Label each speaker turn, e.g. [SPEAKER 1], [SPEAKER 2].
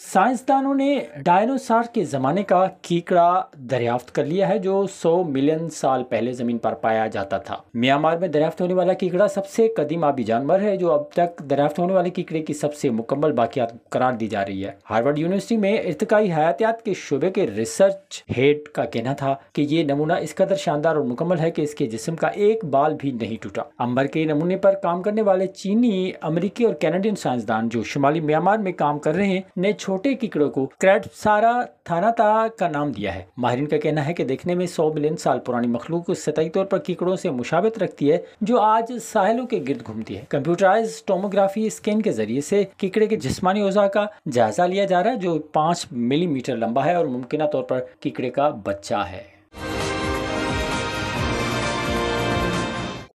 [SPEAKER 1] साइंसदानों ने डायनोसार के ज़माने का कीकड़ा दरियाफ्त कर लिया है जो 100 मिलियन साल पहले ज़मीन पर पाया जाता था म्यांमार में दरियाफ्त होने वाला कीकड़ा सबसे कदीम आबी जानवर है जो अब तक दरियाफ्त होने वाले कीकड़े की सबसे मुकम्मल बाकियात करार दी जा रही है हार्वर्ड यूनिवर्सिटी में इरतकई हयातियात के शुबे के रिसर्च हेड का कहना था कि ये नमूना इस कदर शानदार और मुकम्मल है कि इसके जिसम का एक बाल भी नहीं टूटा अंबर के नमूने पर काम करने वाले चीनी अमरीकी और कैनेडियन साइंसदान जो शुमाली म्यांमार में काम कर रहे हैं ने छोटे कीकड़ों को क्रैटसारा थानाता का नाम दिया है माहरीन का कहना है कि देखने में सौ मिलियन साल पुरानी मखलूक सतई सतही तौर पर कीकड़ों से मुशाबत रखती है जो आज साहलों के गिर्द घूमती है कंप्यूटराइज टोमोग्राफी स्कैन के जरिए से कीकड़े के जिसमानी ओजा का जायजा लिया जा रहा है जो पाँच मिलीमीटर लंबा है और मुमकिन तौर पर कीकड़े का बच्चा है